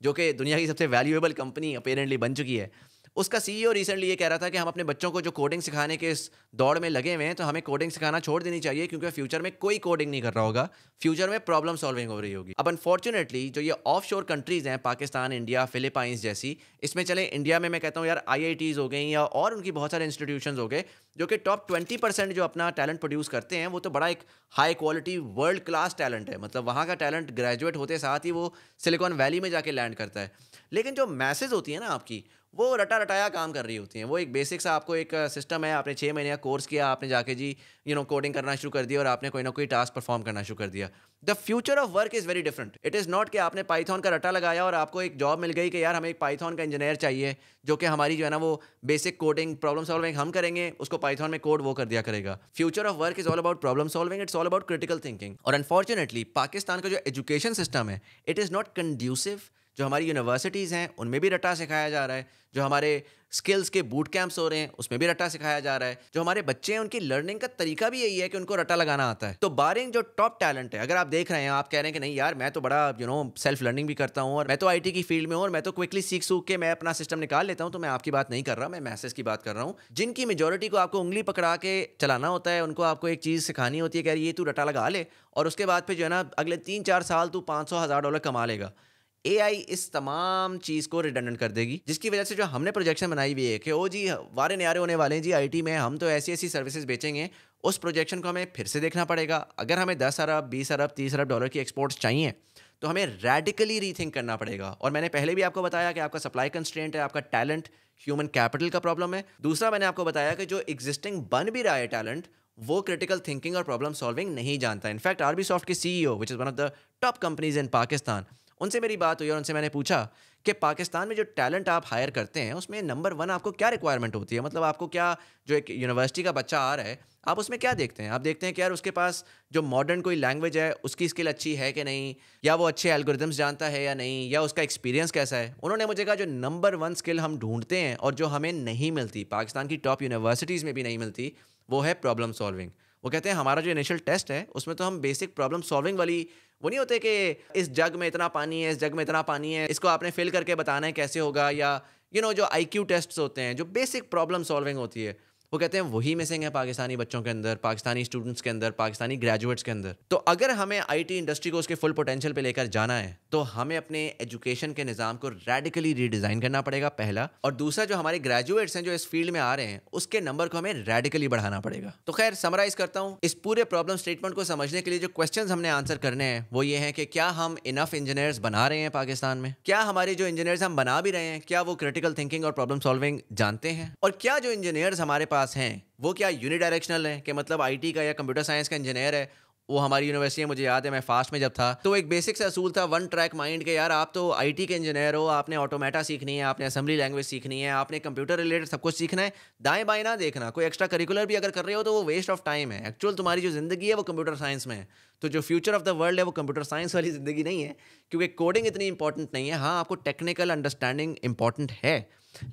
जो कि दुनिया की सबसे वैल्यूएबल कंपनी अपेरेंटली बन चुकी है उसका सीईओ रिसेंटली e ये कह रहा था कि हम अपने बच्चों को जो कोडिंग सिखाने के इस दौड़ में लगे हुए हैं तो हमें कोडिंग सिखाना छोड़ देनी चाहिए क्योंकि फ्यूचर में कोई कोडिंग नहीं कर रहा होगा फ्यूचर में प्रॉब्लम सॉल्विंग हो रही होगी अब अनफॉर्चुनेटली जो ये ऑफ शोर कंट्रीज़ हैं पाकिस्तान इंडिया फिलिपाइंस जैसी इसमें चले इंडिया में मैं कहता हूँ यार आई हो गई या और उनकी बहुत सारे इंस्टीट्यूशन हो गए जो कि टॉप ट्वेंटी परसेंट जो अपना टैलेंट प्रोड्यूस करते हैं वो तो बड़ा एक high quality world class talent है मतलब वहाँ का टैलेंट ग्रेजुएट होते साथ ही वो सिलिकॉन वैली में जाके लैंड करता है लेकिन जो मैसेज होती है ना आपकी वो रटा रटाया काम कर रही होती हैं वो एक बेसिक सा आपको एक सिस्टम है आपने छः महीने का कोर्स किया आपने जाके जी यू नो कोडिंग करना शुरू कर दिया और आपने कोई ना कोई टास्क परफॉर्म करना शुरू कर दिया the future of work is very different it is not कि आपने पाइथॉन का रटा लगाया और आपको एक जॉब मिल गई कि यार हमें एक पाइथॉन का इंजीनियर चाहिए जो कि हमारी जो है ना वो बेसिक कोडिंग प्रॉब्लम सॉल्विंग हम करेंगे उसको पाइथन में कोड वो कर दिया करेगा future of work is all about problem solving it's all about critical thinking और अनफॉर्चुनेटली पाकिस्तान का जो एजुकेशन सिस्टम है इट इज़ नॉट कंड्यूसिव जो हमारी यूनिवर्सिटीज़ हैं उनमें भी रटा सिखाया जा रहा है जो हमारे स्किल्स के बूट कैंप्स हो रहे हैं उसमें भी रटा सिखाया जा रहा है जो हमारे बच्चे हैं उनकी लर्निंग का तरीका भी यही है कि उनको रटा लगाना आता है तो बारिंग जो टॉप टैलेंट है अगर आप देख रहे हैं आप कह रहे हैं कि नहीं यार मैं तो बड़ा यू नो सेल्फ लर्निंग भी करता हूँ और मैं तो आई की फील्ड में हूँ और मैं तो क्विकली सीख सूख के मैं अपना सिस्टम निकाल लेता हूँ तो मैं आपकी बात नहीं कर रहा मैं मैसेज की बात कर रहा हूँ जिनकी मेजोरिटी को आपको उंगली पकड़ा के चलाना होता है उनको आपको एक चीज़ सिखानी होती है कह रही ये तू रटा लगा ले और उसके बाद फिर जो है ना अगले तीन चार साल तू पाँच सौ हज़ार डॉलर कमा लेगा ए इस तमाम चीज़ को रिटर्न कर देगी जिसकी वजह से जो हमने प्रोजेक्शन बनाई हुई है कि ओ जी वारे न्यारे होने वाले हैं जी आई में हम तो ऐसी ऐसी सर्विसेज बेचेंगे उस प्रोजेक्शन को हमें फिर से देखना पड़ेगा अगर हमें दस अरब बीस अरब तीस अरब डॉलर की एक्सपोर्ट्स चाहिए तो हमें रेडिकली रीथिंक करना पड़ेगा और मैंने पहले भी आपको बताया कि आपका सप्लाई कंस्टेंट है आपका टैलेंट ह्यूमन कैपिटल का प्रॉब्लम है दूसरा मैंने आपको बताया कि जो एग्जिस्टिंग बन भी रहा है टैलेंट वो क्रिटिकल थिंकिंग और प्रॉब्लम सॉल्विंग नहीं जानता इनफैक्ट आरबी सॉफ्ट के CEO which is one of the top companies in Pakistan उनसे मेरी बात हुई और उनसे मैंने पूछा कि पाकिस्तान में जो टैलेंट आप हायर करते हैं उसमें नंबर वन आपको क्या रिक्वायरमेंट होती है मतलब आपको क्या जो एक यूनिवर्सिटी का बच्चा आ रहा है आप उसमें क्या देखते हैं आप देखते हैं कि यार उसके पास जो मॉडर्न कोई लैंग्वेज है उसकी स्किल अच्छी है कि नहीं या वो अच्छे एल्गोरिदम्स जानता है या नहीं या उसका एक्सपीरियंस कैसा है उन्होंने मुझे कहा जो नंबर वन स्किल हम ढूंढते हैं और जो हमें नहीं मिलती पाकिस्तान की टॉप यूनिवर्सिटीज़ में भी नहीं मिलती वो है प्रॉब्लम सॉल्विंग वो कहते हैं हमारा जो इनिशियल टेस्ट है उसमें तो हम बेसिक प्रॉब्लम सॉल्विंग वाली वो नहीं होते कि इस जग में इतना पानी है इस जग में इतना पानी है इसको आपने फिल करके बताना है कैसे होगा या यू you नो know, जो आई टेस्ट होते हैं जो बेसिक प्रॉब्लम सॉल्विंग होती है वो कहते हैं वही मिसिंग है पाकिस्तानी बच्चों के अंदर पाकिस्तानी स्टूडेंट्स के अंदर पाकिस्तानी ग्रेजुएट्स के अंदर तो अगर हमें आईटी इंडस्ट्री को उसके फुल पोटेंशियल पे लेकर जाना है तो हमें अपने एजुकेशन के निज़ाम को रेडिकली रीडिज़ाइन करना पड़ेगा पहला और दूसरा जो हमारे ग्रेजुएट्स हैं जो इस फील्ड में आ रहे हैं उसके नंबर को हमें रेडिकली बढ़ाना पड़ेगा तो खैर समराइज करता हूँ इस पूरे प्रॉब्लम स्टेटमेंट को समझने के लिए जो क्वेश्चन हमने आंसर करने हैं वो ये है कि क्या हम इनफ इंजीनियर्स बना रहे हैं पाकिस्तान में क्या हमारे जो इंजीनियर्स हम बना भी रहे हैं क्या वो क्रिटिकल थिंकिंग और प्रॉब्लम सॉल्विंग जानते हैं और क्या जो इंजीनियर्स हमारे पास पास हैं वो क्या यूनिडायरेक्शनल हैं कि मतलब आईटी का या कंप्यूटर साइंस का इंजीनियर है वो हमारी यूनिवर्सिटी है मुझे याद है मैं फास्ट में जब था तो एक बेसिक सा असूल था वन ट्रैक माइंड के यार आप तो आईटी के इंजीनियर हो आपने ऑटोमेटा सीखनी है आपने असेंबली लैंग्वेज सीखनी है आपने कंप्यूटर रिलेटेड सब कुछ सीखना है दाएं बाएं ना देखना कोई एक्स्ट्रा करिकुलर भी अगर कर रहे हो तो वो वेस्ट ऑफ टाइम है एक्चुअल तुम्हारी जो जिंदगी है वो कंप्यूटर साइंस में है तो जो फ्यूचर ऑफ द वर्ल्ड है वो कंप्यूटर साइंस वाली जिंदगी नहीं है क्योंकि कोडिंग इतनी इंपॉर्टेंट नहीं है हाँ आपको टेक्निकल अंडरस्टैंडिंग इंपॉर्टेंट है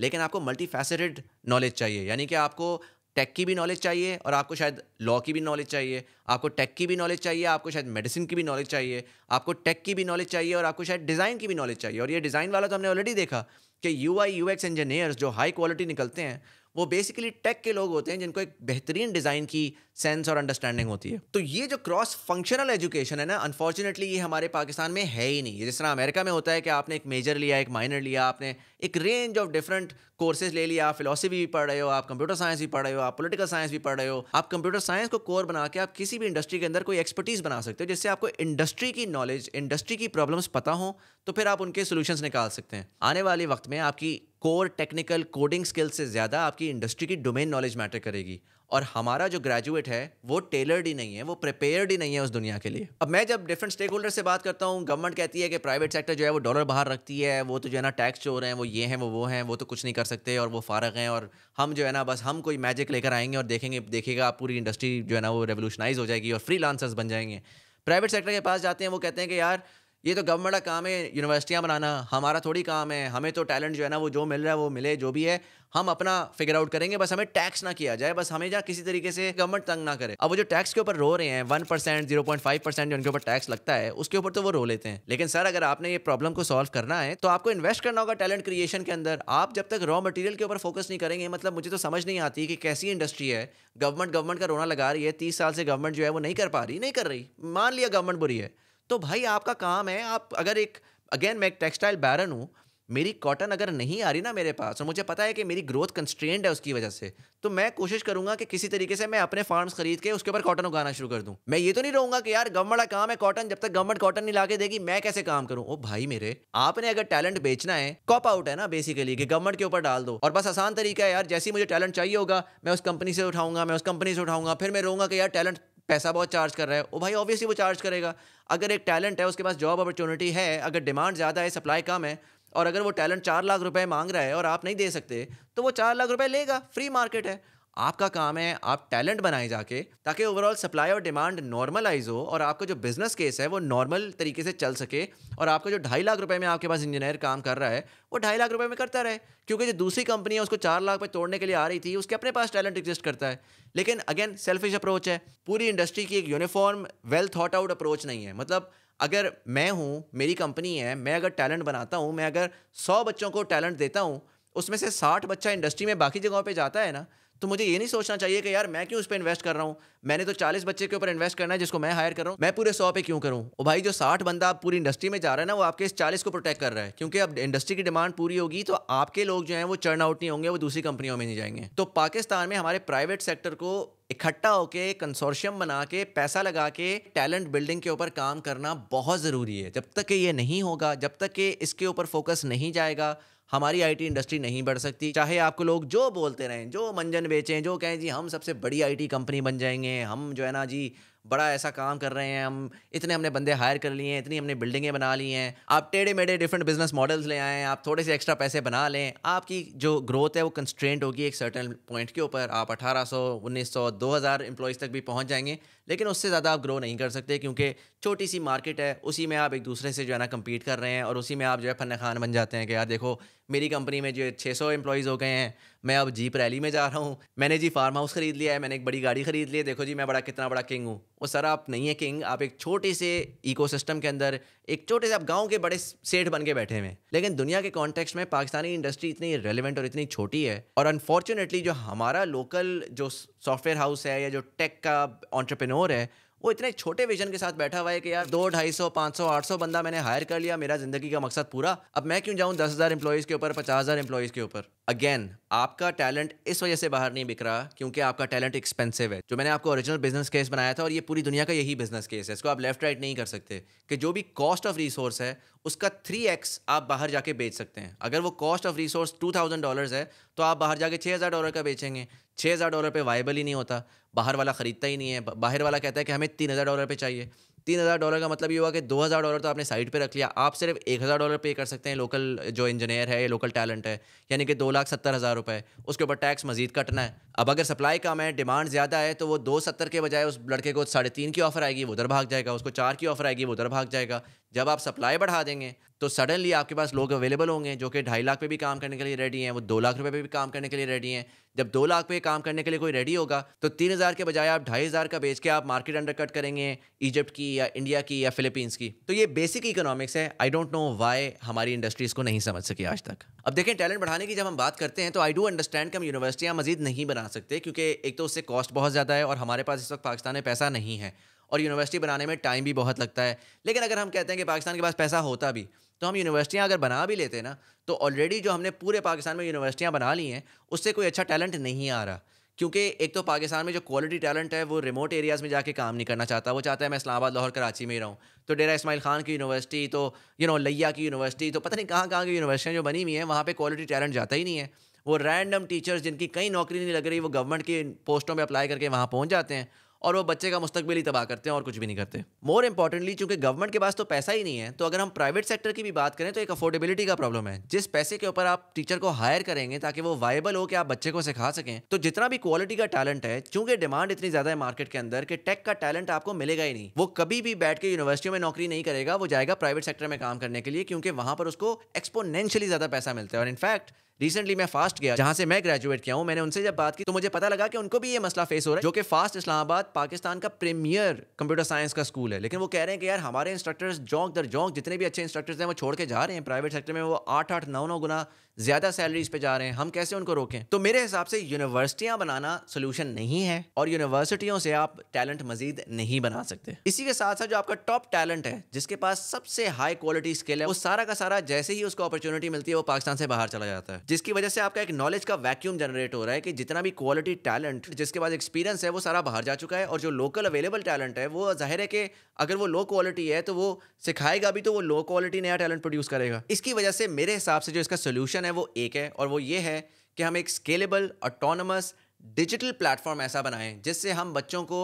लेकिन आपको मल्टी फैसेटेड नॉलेज चाहिए यानी कि आपको टेक की भी नॉलेज चाहिए और आपको शायद लॉ की भी नॉलेज चाहिए आपको टेक की भी नॉलेज चाहिए आपको शायद मेडिसिन की भी नॉलेज चाहिए आपको टेक की भी नॉलेज चाहिए और आपको शायद डिज़ाइन की भी नॉलेज चाहिए और ये डिज़ाइन वाला तो हमने ऑलरेडी देखा कि U I U X engineers जो हाई क्वालिटी निकलते हैं वो बेसिकली टेक के लोग होते हैं जिनको एक बेहतरीन डिज़ाइन की सेंस और अंडरस्टैंडिंग होती है तो ये जो क्रॉस फंक्शनल एजुकेशन है ना अनफॉर्चुनेटली ये हमारे पाकिस्तान में है ही नहीं जिस तरह अमेरिका में होता है कि आपने एक मेजर लिया एक माइनर लिया आपने एक रेंज ऑफ डिफरेंट कोर्सेज ले लिया आप फिलोसफी भी पढ़ रहे हो आप कंप्यूटर साइंस भी पढ़ रहे हो आप पोलिटिकल साइंस भी पढ़ रहे हो आप कंप्यूटर साइंस को कोर बना के आप किसी भी इंडस्ट्री के अंदर कोई एक्सपर्टीज बना सकते हो जिससे आपको इंडस्ट्री की नॉलेज इंडस्ट्री की प्रॉब्लम्स पता हो तो फिर आप उनके सोल्यूशन निकाल सकते हैं आने वाले वक्त में आपकी कोर टेक्निकल कोडिंग स्किल्स से ज़्यादा आपकी इंडस्ट्री की डोमेन नॉलेज मैटर करेगी और हमारा जो ग्रेजुएट है वो टेलर्ड ही नहीं है वो प्रिपेयर्ड ही नहीं है उस दुनिया के लिए अब मैं जब डिफरेंट स्टेक होल्डर से बात करता हूँ गवर्नमेंट कहती है कि प्राइवेट सेक्टर जो है वो डॉलर बाहर रखती है वो तो जो है ना टैक्स चोर हैं वो ये हैं वो वो हैं वो तो कुछ नहीं कर सकते और वो फारग हैं और हम जो है ना बस हम कोई मैजिक लेकर आएंगे और देखेंगे देखेगा पूरी इंडस्ट्री जो है ना वो रेवोल्यूशनाइज हो जाएगी और फ्री बन जाएंगे प्राइवेट सेक्टर के पास जाते हैं वो कहते हैं कि यार ये तो गवर्नमेंट का काम है यूनिवर्सिटियाँ बनाना हमारा थोड़ी काम है हमें तो टैलेंट जो है ना वो जो मिल रहा है वो मिले जो भी है हम अपना फिगर आउट करेंगे बस हमें टैक्स ना किया जाए बस हमें जहाँ किसी तरीके से गवर्नमेंट तंग ना करे अब वो जो टैक्स के ऊपर रो रहे हैं one percent zero point five percent जो उनके ऊपर टैक्स लगता है उसके ऊपर तो वो रो लेते हैं लेकिन सर अगर आपने ये प्रॉब्लम को सॉल्व करना है तो आपको इन्वेस्ट करना होगा टैलेंट क्रिएशन के अंदर आप जब तक रॉ मटेरियल के ऊपर फोकस नहीं करेंगे मतलब मुझे तो समझ नहीं आती कि कैसी इंडस्ट्री है गवर्नमेंट गवर्नमेंट का रोना लगा रही है तीस साल से गवर्नमेंट जो है वो नहीं कर पा रही नहीं कर रही मान लिया गवर्नमेंट बुरी है तो भाई आपका काम है आप अगर एक अगेन मैं एक टेक्सटाइल बैरन हूँ मेरी कॉटन अगर नहीं आ रही ना मेरे पास और मुझे पता है कि मेरी ग्रोथ कंस्ट्रेंड है उसकी वजह से तो मैं कोशिश करूंगा कि किसी तरीके से मैं अपने फार्म्स खरीद के उसके ऊपर कॉटन उगाना शुरू कर दूं मैं ये तो नहीं रहूंगा कि यार गवर्नमेंट का काम है कॉटन जब तक गवर्नमेंट कॉटन नहीं ला के देगी मैं कैसे काम करूं ओ भाई मेरे आपने अगर टैलेंट बेचना है कॉप आउट है ना बेसिकली कि गवर्नमेंट के ऊपर डाल दो और बस आसान तरीका है यार जैसे मुझे टैलेंट चाहिए होगा मैं उस कंपनी से उठाऊंगा मैं उस कंपनी से उठाऊंगा फिर मैं रहूंगा कि यार टैलेंट पैसा बहुत चार्ज कर रहा है वो भाई ऑब्वियसली वो चार्ज करेगा अगर एक टैलेंट है उसके पास जॉब अपॉर्चुनिटी है अगर डिमांड ज़्यादा है सप्लाई कम है और अगर वो टैलेंट चार लाख रुपए मांग रहा है और आप नहीं दे सकते तो वो चार लाख रुपए लेगा फ्री मार्केट है आपका काम है आप टैलेंट बनाए जाके ताकि ओवरऑल सप्लाई और डिमांड नॉर्मलाइज हो और आपका जो बिजनेस केस है वो नॉर्मल तरीके से चल सके और आपका जो ढाई लाख रुपए में आपके पास इंजीनियर काम कर रहा है वो ढाई लाख रुपए में करता रहे क्योंकि जो दूसरी कंपनी है उसको चार लाख पे तोड़ने के लिए आ रही थी उसके अपने पास टैलेंट एग्जिस्ट करता है लेकिन अगेन सेल्फिश अप्रोच है पूरी इंडस्ट्री की एक uniform well thought out approach नहीं है मतलब अगर मैं हूँ मेरी कंपनी है मैं अगर टैलेंट बनाता हूँ मैं अगर सौ बच्चों को टैलेंट देता हूँ उसमें से साठ बच्चा इंडस्ट्री में बाकी जगहों पर जाता है ना तो मुझे ये नहीं सोचना चाहिए कि यार मैं क्यों उस पर इन्वेस्ट कर रहा हूँ मैंने तो चालीस बच्चे के ऊपर इन्वेस्ट करना है जिसको मैं हायर कर रहा हूँ मैं पूरे सौ पे क्यों करूँ और भाई जो साठ बंदा पूरी इंडस्ट्री में जा रहा है ना वो आपके इस 40 को प्रोटेक्ट कर रहा है क्योंकि अब इंडस्ट्री की डिमांड पूरी होगी तो आपके लोग जो है वो चर्न आउट नहीं होंगे वो दूसरी कंपनियों में नहीं जाएंगे तो पाकिस्तान में हमारे प्राइवेट सेक्टर को इकट्ठा होकर कंसोर्शियम बना के पैसा लगा के टैलेंट बिल्डिंग के ऊपर काम करना बहुत ज़रूरी है जब तक कि ये नहीं होगा जब तक कि इसके ऊपर फोकस नहीं जाएगा हमारी आईटी इंडस्ट्री नहीं बढ़ सकती चाहे आपको लोग जो बोलते रहें जो मंजन बेचें जो कहें जी हम सबसे बड़ी आईटी कंपनी बन जाएंगे हम जो है ना जी बड़ा ऐसा काम कर रहे हैं हम इतने हमने बंदे हायर कर लिए हैं इतनी हमने बिल्डिंगें बना ली हैं आप टेढ़े मेढ़े डिफरेंट बिजनेस मॉडल्स ले आएँ आप थोड़े से एक्स्ट्रा पैसे बना लें आपकी जो ग्रोथ है वो कंस्ट्रेंट होगी एक सर्टन पॉइंट के ऊपर आप अठारह सौ उन्नीस सौ दो हज़ार एम्प्लॉयज़ तक भी पहुँच जाएंगे लेकिन उससे ज़्यादा आप ग्रो नहीं कर सकते क्योंकि छोटी सी मार्केट है उसी में आप एक दूसरे से जो है ना कम्पीट कर रहे हैं और उसी में आप जो है फन खान बन जाते हैं कि यार देखो मेरी कंपनी में जो छः सौ एम्प्लॉयज़ हो गए हैं मैं अब जीप रैली में जा रहा हूँ मैंने जी फार्म हाउस ख़रीद लिया है मैंने एक बड़ी गाड़ी ख़रीद ली है देखो जी मैं बड़ा कितना बड़ा किंग हूँ वो सर आप नहीं है किंग आप एक छोटे से इको के अंदर एक छोटे से आप गाँव के बड़े सेठ बन के बैठे हुए लेकिन दुनिया के कॉन्टेक्स्ट में पाकिस्तानी इंडस्ट्री इतनी रेलिवेंट और इतनी छोटी है और अनफॉर्चुनेटली जो हमारा लोकल जो सॉफ्टवेयर हाउस है या जो टेक का ऑन्टरप्रेनोर है वो इतने छोटे विजन के साथ बैठा हुआ है कि यार दो ढाई सौ पांच सौ आठ सौ बंदा मैंने हायर कर लिया मेरा जिंदगी का मकसद पूरा अब मैं क्यों जाऊँ दस हज़ार इंप्लॉयज के ऊपर पचास हज़ार एम्प्लॉयज़ के ऊपर अगेन आपका टैलेंट इस वजह से बाहर नहीं बिक रहा क्योंकि आपका टैलेंट एक्सपेंसिव है जो मैंने आपको ओरिजिनल बिजनेस केस बनाया था और ये पूरी दुनिया का यही बिजनेस केस है इसको आप लेफ्ट राइट नहीं कर सकते कि जो भी कॉस्ट ऑफ रिसोर्स है उसका थ्री एक्स आप बाहर जाके बेच सकते हैं अगर वो cost of resource two thousand dollars है तो आप बाहर जाके छः हज़ार डॉलर का बेचेंगे छः हज़ार डॉलर पर वाइबल ही नहीं होता बाहर वाला ख़रीदता ही नहीं है बाहर वाला कहता है कि हमें तीन हज़ार डॉलर पर चाहिए तीन हज़ार डॉलर का मतलब ये हुआ कि दो हज़ार डॉलर तो आपने साइड पर रख लिया आप सिर्फ एक हज़ार डॉलर पे कर सकते हैं लोकल जो इंजीनियर है लोकल टैलेंट है यानी कि दो लाख सत्तर हज़ार रुपये उसके ऊपर टैक्स मजीद कटना है अब अगर सप्लाई कम है डिमांड ज़्यादा है तो वो दो सत्तर के बजाय उस लड़के को साढ़े तीन की ऑफ़र आएगी वो उधर भाग जाएगा उसको चार की ऑफ़र आएगी वो उधर भाग जाएगा जब आप सप्लाई बढ़ा देंगे तो सडनली आपके पास लोग अवेलेबल होंगे जो कि ढाई लाख पे भी काम करने के लिए रेडी हैं वो दो लाख रुपये पे भी काम करने के लिए रेडी हैं जब दो लाख पे काम करने के लिए कोई रेडी होगा तो तीन हज़ार के बजाय आप ढाई हज़ार का बेच के आप मार्केट अंडरकट करेंगे इजिप्ट की या इंडिया की या फिलीपींस की तो ये बेसिक इकोनॉमिक्स है आई डोंट नो वाई हमारी इंडस्ट्रीज़ को नहीं समझ सकी आज तक अब देखें टैलेंट बढ़ाने की जब हम बात करते हैं तो आई डू अंडरस्टैंड कि हम यूनिवर्सिटियाँ मजीद नहीं बना सकते क्योंकि एक तो उससे कॉस्ट बहुत ज़्यादा है और हमारे पास इस वक्त पाकिस्तान में पैसा नहीं है और यूनिवर्सिटी बनाने में टाइम भी बहुत लगता है लेकिन अगर हम कहते हैं कि पाकिस्तान के पास पैसा होता भी तो हम यूनिवर्सिटियाँ अगर बना भी लेते ना तो ऑलरेडी जो हमने पूरे पाकिस्तान में यूनिवर्सिटियाँ बना ली हैं उससे कोई अच्छा टैलेंट नहीं आ रहा क्योंकि एक तो पाकिस्तान में जो क्वालिटी टैलेंट है वो रिमोट एरियाज़ में जाके काम नहीं करना चाहता वो चाहता है मैं इस्लामाबाद लाहौर कराची में ही रहूँ तो डेरा इसमाइल खान की यूनिवर्सिटी तो यू नो लैया की यूनिवर्सिटी तो पता नहीं कहाँ कहाँ की यूनिवर्सिटियाँ जो बनी हुई हैं वहाँ पर क्वालिटी टैलेंट जाता ही नहीं है वो रैंडम टीचर्स जिनकी कहीं नौकरी नहीं लग रही वो गवर्नमेंट की पोस्टों में अप्लाई करके वहाँ पहुँच जाते हैं और वो बच्चे का मुस्तबिल ही तबाह करते हैं और कुछ भी नहीं करते मोर इंपॉर्टेंटली चूंकि गवर्नमेंट के पास तो पैसा ही नहीं है तो अगर हम प्राइवेट सेक्टर की भी बात करें तो एक अफोर्डेबिलिटी का प्रॉब्लम है जिस पैसे के ऊपर आप टीचर को हायर करेंगे ताकि वो वायबल हो कि आप बच्चे को सिखा सकें तो जितना भी क्वालिटी का टैलेंट है चूंकि डिमांड इतनी ज्यादा है मार्केट के अंदर कि टेक का टैलेंट आपको मिलेगा ही नहीं वो कभी भी बैठ के यूनिवर्सिटियों में नौकरी नहीं करेगा वो जाएगा प्राइवेट सेक्टर में काम करने के लिए क्योंकि वहां पर उसको एक्सपोनेंशियली ज्यादा पैसा मिलता है और इनफैक्ट रिसेंटली मैं फास्ट गया जहाँ से मैं ग्रेजुएट किया हूँ मैंने उनसे जब बात की तो मुझे पता लगा कि उनको भी ये मसला फेस हो रहा है जो कि फास्ट इस्लामाबाद पाकिस्तान का प्रीमियर कंप्यूटर साइंस का स्कूल है लेकिन वो कह रहे हैं कि यार हमारे इंस्ट्रक्टर्स जौक दर जौक जितने भी अच्छे इंस्ट्रक्टर्स हैं वो छोड़ के जा रहे हैं प्राइवेट सेक्टर में वो आठ आठ नौ नौ गुना ज़्यादा सैलरीज पे जा रहे हैं हम कैसे उनको रोकें तो मेरे हिसाब से यूनिवर्सिटियां बनाना सोल्यूशन नहीं है और यूनिवर्सिटियों से आप टैलेंट मजीद नहीं बना सकते इसी के साथ साथ जो आपका टॉप टैलेंट है जिसके पास सबसे हाई क्वालिटी स्किल है वो सारा का सारा जैसे ही उसको अपॉर्चुनिटी मिलती है वो पाकिस्तान से बाहर चला जाता है जिसकी वजह से आपका एक नॉलेज का वैक्यूम जनरेट हो रहा है कि जितना भी क्वालिटी टैलेंट जिसके पास एक्सपीरियंस है वो सारा बाहर जा चुका है और जो लोकल अवेलेबल टैलेंट है वो जाहिर है कि अगर वो लो क्वालिटी है तो वो सिखाएगा भी तो वो लो क्वालिटी नया टैलेंट प्रोड्यूस करेगा इसकी वजह से मेरे हिसाब से जो इसका सोल्यूशन मिशन है वो एक है और वो ये है कि हम एक स्केलेबल ऑटोनमस डिजिटल प्लेटफॉर्म ऐसा बनाएं जिससे हम बच्चों को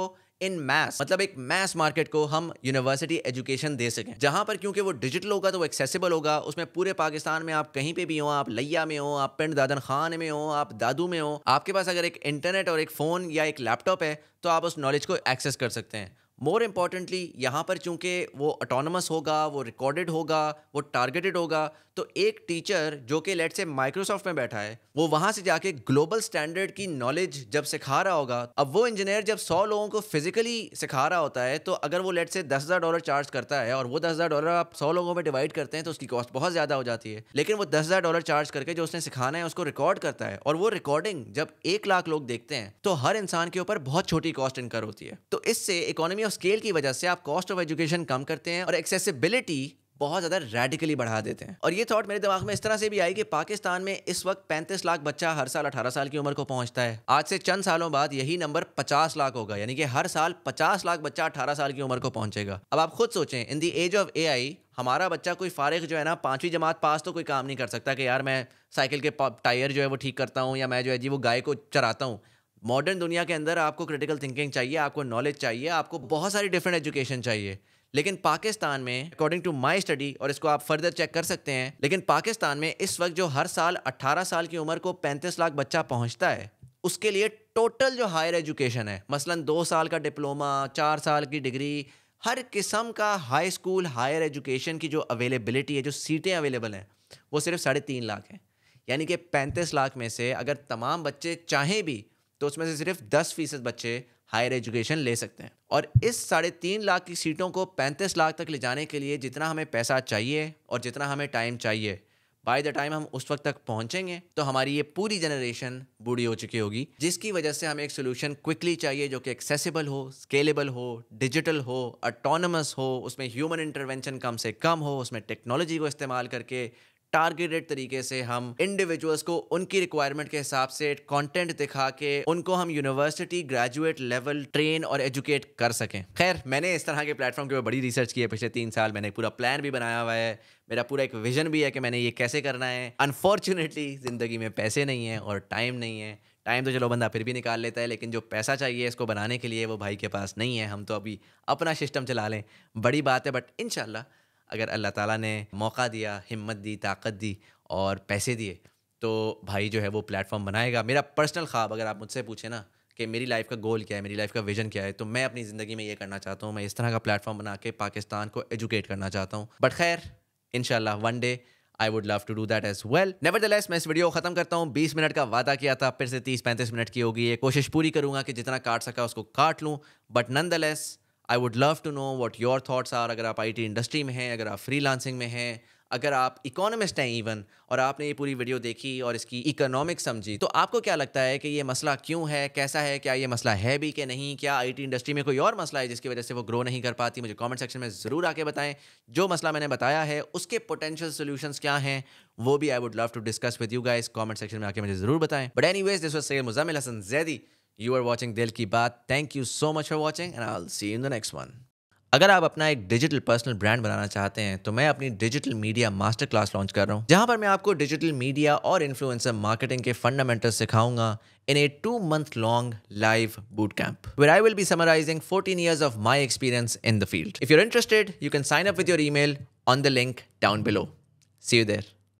इन मैस मतलब एक मैस मार्केट को हम यूनिवर्सिटी एजुकेशन दे सकें जहां पर क्योंकि वो डिजिटल होगा तो वो एक्सेसिबल होगा उसमें पूरे पाकिस्तान में आप कहीं पे भी हो आप लैया में हो आप पिंड दादन खान में हो आप दादू में हो आपके पास अगर एक इंटरनेट और एक फ़ोन या एक लैपटॉप है तो आप उस नॉलेज को एक्सेस कर सकते हैं मोर इम्पॉर्टेंटली यहाँ पर चूंकि वो ऑटोनमस होगा वो रिकॉर्डेड होगा वो टारगेटेड होगा तो एक टीचर जो कि लेट से माइक्रोसॉफ्ट में बैठा है वो वहाँ से जाके ग्लोबल स्टैंडर्ड की नॉलेज जब सिखा रहा होगा अब वो इंजीनियर जब सौ लोगों को फिजिकली सिखा रहा होता है तो अगर वो लेट से दस हज़ार डॉलर चार्ज करता है और वो दस हज़ार डॉलर आप सौ लोगों में डिवाइड करते हैं तो उसकी कॉस्ट बहुत ज़्यादा हो जाती है लेकिन वो दस हज़ार डॉलर चार्ज करके जो उसने सिखाना है उसको रिकॉर्ड करता है और वो रिकॉर्डिंग जब एक लाख लोग देखते हैं तो हर इंसान के ऊपर बहुत छोटी कॉस्ट इनकर होती है तो इससे इकोनॉमी ऑफ स्केल की वजह से आप कॉस्ट ऑफ एजुकेशन कम करते हैं और एक्सेसिबिलिटी बहुत ज़्यादा रेडिकली बढ़ा देते हैं और ये थॉट मेरे दिमाग में इस तरह से भी आई कि पाकिस्तान में इस वक्त 35 लाख बच्चा हर साल 18 साल की उम्र को पहुंचता है आज से चंद सालों बाद यही नंबर 50 लाख होगा यानी कि हर साल 50 लाख बच्चा 18 साल की उम्र को पहुंचेगा अब आप खुद सोचें इन दी एज ऑफ ए हमारा बच्चा कोई फारिग जो है ना पांचवी जमात पास तो कोई काम नहीं कर सकता कि यार मैं साइकिल के टायर जो है वो ठीक करता हूँ या मैं जो है जी वो गाय को चराता हूँ मॉडर्न दुनिया के अंदर आपको क्रिटिकल थिंकिंग चाहिए आपको नॉलेज चाहिए आपको बहुत सारी डिफरेंट एजुकेशन चाहिए लेकिन पाकिस्तान में अकॉर्डिंग टू माई स्टडी और इसको आप फर्दर चेक कर सकते हैं लेकिन पाकिस्तान में इस वक्त जो हर साल 18 साल की उम्र को 35 लाख बच्चा पहुंचता है उसके लिए टोटल जो हायर एजुकेशन है मसलन दो साल का डिप्लोमा चार साल की डिग्री हर किस्म का हाई स्कूल हायर एजुकेशन की जो अवेलेबिलिटी है जो सीटें अवेलेबल हैं वो सिर्फ साढ़े तीन लाख हैं यानी कि पैंतीस लाख में से अगर तमाम बच्चे चाहें भी तो उसमें से सिर्फ दस फीसद बच्चे हायर एजुकेशन ले सकते हैं और इस साढ़े तीन लाख की सीटों को पैंतीस लाख तक ले जाने के लिए जितना हमें पैसा चाहिए और जितना हमें टाइम चाहिए बाय द टाइम हम उस वक्त तक पहुंचेंगे तो हमारी ये पूरी जनरेशन बूढ़ी हो चुकी होगी जिसकी वजह से हमें एक सोल्यूशन क्विकली चाहिए जो कि एक्सेसिबल हो स्केलेबल हो डिजिटल हो अटोनमस हो उसमें ह्यूमन इंटरवेंशन कम से कम हो उसमें टेक्नोलॉजी को इस्तेमाल करके टारगेटेड तरीके से हम इंडिविजुअल्स को उनकी रिक्वायरमेंट के हिसाब से कंटेंट दिखा के उनको हम यूनिवर्सिटी ग्रेजुएट लेवल ट्रेन और एजुकेट कर सकें खैर मैंने इस तरह के प्लेटफॉर्म के ऊपर बड़ी रिसर्च की है पिछले तीन साल मैंने पूरा प्लान भी बनाया हुआ है मेरा पूरा एक विजन भी है कि मैंने ये कैसे करना है अनफॉर्चुनेटली ज़िंदगी में पैसे नहीं है और टाइम नहीं है टाइम तो चलो बंदा फिर भी निकाल लेता है लेकिन जो पैसा चाहिए इसको बनाने के लिए वो भाई के पास नहीं है हम तो अभी अपना सिस्टम चला लें बड़ी बात है बट इनशाला अगर अल्लाह ताला ने मौका दिया हिम्मत दी ताकत दी और पैसे दिए तो भाई जो है वो प्लेटफॉर्म बनाएगा मेरा पर्सनल ख्वाब अगर आप मुझसे पूछें ना कि मेरी लाइफ का गोल क्या है मेरी लाइफ का विजन क्या है तो मैं अपनी ज़िंदगी में ये करना चाहता हूँ मैं इस तरह का प्लेटफॉर्म बना के पाकिस्तान को एजुकेट करना चाहता हूँ बट खैर in one day I would love to do that as well never मैं इस वीडियो को खत्म करता हूँ बीस मिनट का वादा किया था फिर से तीस पैंतीस मिनट की होगी ये कोशिश पूरी करूँगा कि जितना काट सका उसको काट लूँ but none the less I would love to know what your thoughts are अगर आप आई टी इंडस्ट्री में हैं अगर आप फ्री लांसिंग में हैं अगर आप इकोनॉमिस्ट हैं इवन और आपने ये पूरी वीडियो देखी और इसकी इकोनॉमिक समझी तो आपको क्या लगता है कि ये मसला क्यों है कैसा है क्या ये मसला है भी कि नहीं क्या टी इंडस्ट्री में कोई और मसला है जिसकी वजह से वो ग्रो नहीं कर पाती मुझे कमेंट सेक्शन में ज़रूर आके बताएं जो मसला मैंने बताया है उसके पोटेंशियल सोल्यूशन क्या हैं वो भी I would love to discuss with you guys comment section में आके मुझे ज़रूर बताएं but any this was Syed Muzammil Hasan Zaidi you are watching Dil की Baat thank you so much for watching and I see in the next one अगर आप अपना एक डिजिटल पर्सनल ब्रांड बनाना चाहते हैं तो मैं अपनी digital media master class launch कर रहा हूँ जहां पर मैं आपको डिजिटल मीडिया और इन्फ्लुएंसर मार्केटिंग के फंडामेंटल सिखाऊंगा in a two month long live boot camp where I will be summarising fourteen years of my experience in the field if you're interested you can sign up with your email on the link down below see you there